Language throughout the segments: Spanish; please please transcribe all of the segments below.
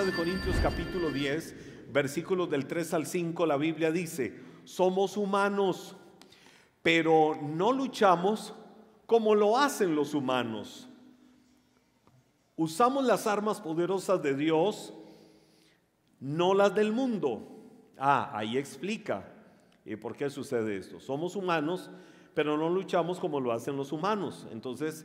de Corintios capítulo 10, versículos del 3 al 5, la Biblia dice, somos humanos, pero no luchamos como lo hacen los humanos. Usamos las armas poderosas de Dios, no las del mundo. Ah, ahí explica ¿Y eh, por qué sucede esto. Somos humanos, pero no luchamos como lo hacen los humanos. Entonces,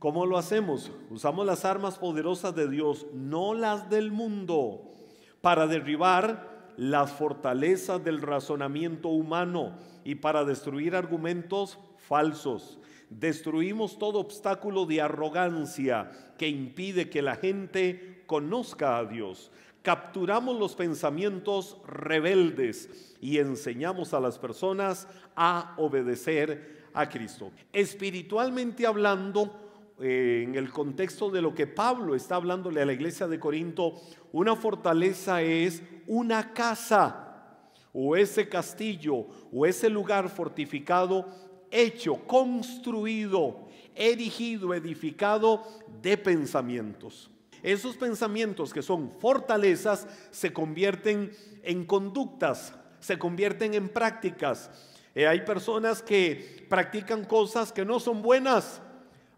¿Cómo lo hacemos? Usamos las armas poderosas de Dios, no las del mundo, para derribar las fortalezas del razonamiento humano y para destruir argumentos falsos. Destruimos todo obstáculo de arrogancia que impide que la gente conozca a Dios. Capturamos los pensamientos rebeldes y enseñamos a las personas a obedecer a Cristo. Espiritualmente hablando, eh, en el contexto de lo que Pablo está hablándole a la iglesia de Corinto, una fortaleza es una casa o ese castillo o ese lugar fortificado hecho, construido, erigido, edificado de pensamientos. Esos pensamientos que son fortalezas se convierten en conductas, se convierten en prácticas. Eh, hay personas que practican cosas que no son buenas,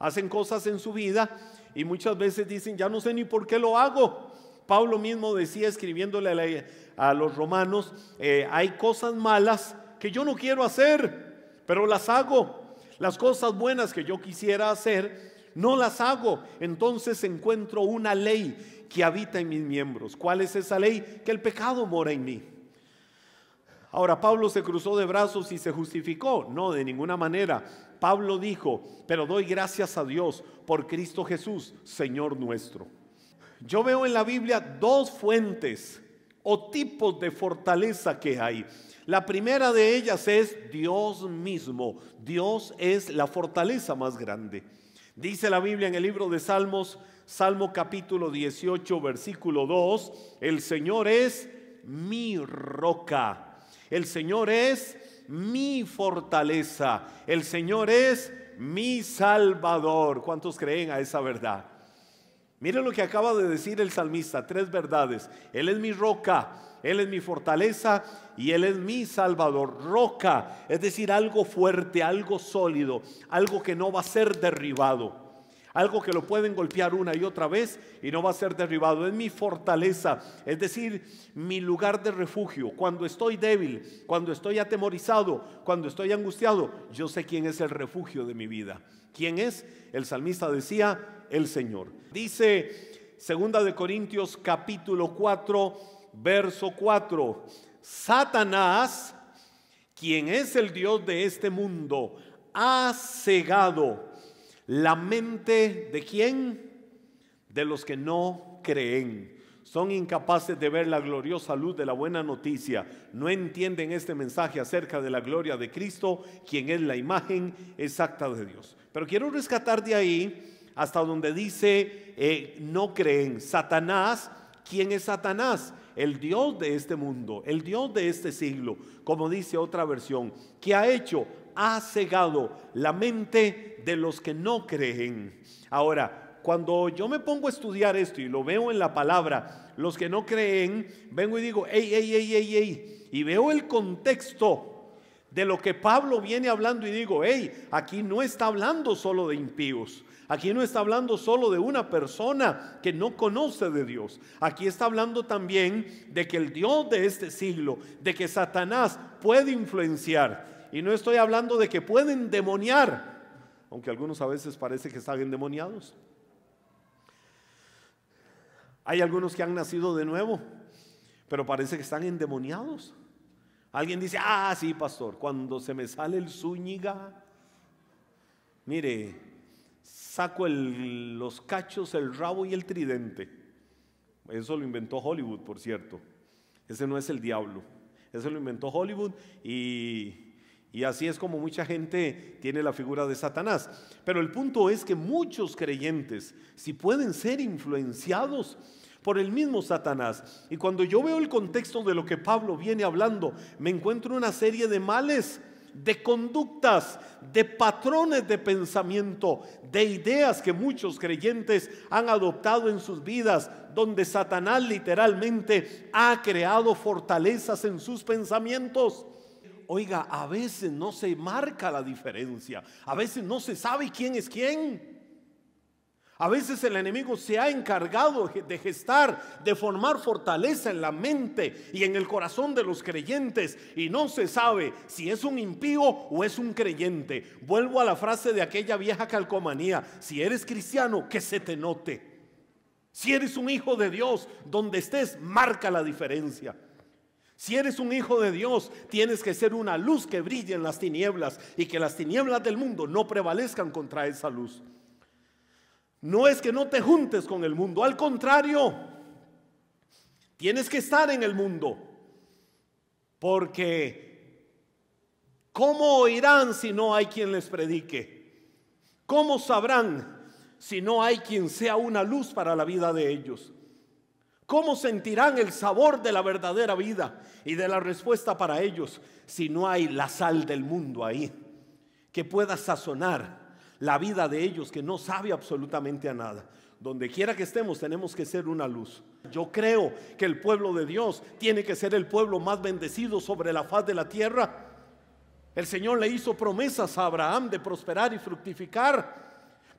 hacen cosas en su vida y muchas veces dicen, ya no sé ni por qué lo hago. Pablo mismo decía escribiéndole a, los romanos, eh, hay cosas malas que yo no quiero hacer, pero las hago. Las cosas buenas que yo quisiera hacer, no las hago. Entonces encuentro una ley que habita en mis miembros. ¿Cuál es esa ley? Que el pecado mora en mí. Ahora, Pablo se cruzó de brazos y se justificó. No, de ninguna manera. Pablo dijo, pero doy gracias a Dios por Cristo Jesús, Señor nuestro. Yo veo en la Biblia dos fuentes o tipos de fortaleza que hay. La primera de ellas es Dios mismo. Dios es la fortaleza más grande. Dice la Biblia en el libro de Salmos, Salmo capítulo 18, versículo 2, el Señor es mi roca el Señor es mi fortaleza. El Señor es mi salvador. ¿Cuántos creen a esa verdad? Miren lo que acaba de decir el salmista, tres verdades. Él es mi roca, Él es mi fortaleza y Él es mi salvador. Roca, es decir, algo fuerte, algo sólido, algo que no va a ser derribado algo que lo pueden golpear una y otra vez y no va a ser derribado. Es mi fortaleza, es decir, mi lugar de refugio. Cuando estoy débil, cuando estoy atemorizado, cuando estoy angustiado, yo sé quién es el refugio de mi vida. ¿Quién es? El salmista decía, el Señor. Dice segunda de Corintios capítulo 4, verso 4. Satanás, quien es el Dios de este mundo, ha cegado la mente de quién? De los que no creen. Son incapaces de ver la gloriosa luz de la buena noticia. No entienden este mensaje acerca de la gloria de Cristo, quien es la imagen exacta de Dios. Pero quiero rescatar de ahí hasta donde dice, eh, no creen. Satanás, ¿quién es Satanás? el Dios de este mundo, el Dios de este siglo, como dice otra versión, que ha hecho ha cegado la mente de los que no creen. Ahora, cuando yo me pongo a estudiar esto y lo veo en la palabra, los que no creen, vengo y digo, ey, ey, ey, ey, ey, y veo el contexto de lo que Pablo viene hablando y digo, hey, aquí no está hablando solo de impíos, aquí no está hablando solo de una persona que no conoce de Dios, aquí está hablando también de que el Dios de este siglo, de que Satanás puede influenciar y no estoy hablando de que pueden demoniar, aunque algunos a veces parece que están endemoniados. Hay algunos que han nacido de nuevo, pero parece que están endemoniados. Alguien dice, ah, sí, pastor, cuando se me sale el Zúñiga, mire, saco los cachos, el rabo y el tridente. Eso lo inventó Hollywood, por cierto. Ese no es el diablo. Eso lo inventó Hollywood y y así es como mucha gente tiene la figura de Satanás. Pero el punto es que muchos creyentes, si pueden ser influenciados por el mismo Satanás, y cuando yo veo el contexto de lo que Pablo viene hablando, me encuentro una serie de males, de conductas, de patrones de pensamiento, de ideas que muchos creyentes han adoptado en sus vidas, donde Satanás literalmente ha creado fortalezas en sus pensamientos oiga, a veces no se marca la diferencia, a veces no se sabe quién es quién. A veces el enemigo se ha encargado de gestar, de formar fortaleza en la mente y en el corazón de los creyentes y no se sabe si es un impío o es un creyente. Vuelvo a la frase de aquella vieja calcomanía, si eres cristiano, que se te note. Si eres un hijo de Dios, donde estés, marca la diferencia. Si eres un hijo de Dios, tienes que ser una luz que brille en las tinieblas y que las tinieblas del mundo no prevalezcan contra esa luz. No es que no te juntes con el mundo, al contrario, tienes que estar en el mundo. Porque, ¿cómo oirán si no hay quien les predique? ¿Cómo sabrán si no hay quien sea una luz para la vida de ellos? ¿Cómo sentirán el sabor de la verdadera vida y de la respuesta para ellos si no hay la sal del mundo ahí que pueda sazonar la vida de ellos que no sabe absolutamente a nada? Donde quiera que estemos tenemos que ser una luz. Yo creo que el pueblo de Dios tiene que ser el pueblo más bendecido sobre la faz de la tierra. El Señor le hizo promesas a Abraham de prosperar y fructificar.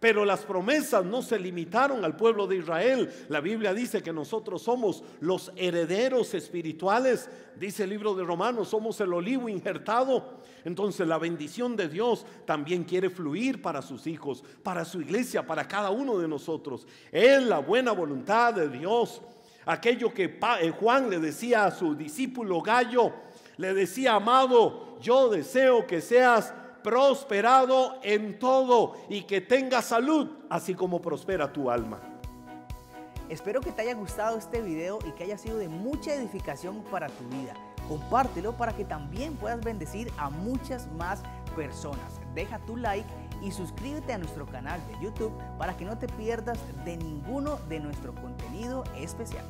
Pero las promesas no se limitaron al pueblo de Israel. La Biblia dice que nosotros somos los herederos espirituales. Dice el libro de Romanos, somos el olivo injertado. Entonces la bendición de Dios también quiere fluir para sus hijos, para su iglesia, para cada uno de nosotros. Es la buena voluntad de Dios. Aquello que eh, Juan le decía a su discípulo Gallo, le decía, amado, yo deseo que seas prosperado en todo y que tenga salud, así como prospera tu alma. Espero que te haya gustado este video y que haya sido de mucha edificación para tu vida. Compártelo para que también puedas bendecir a muchas más personas. Deja tu like y suscríbete a nuestro canal de YouTube para que no te pierdas de ninguno de nuestro contenido especial.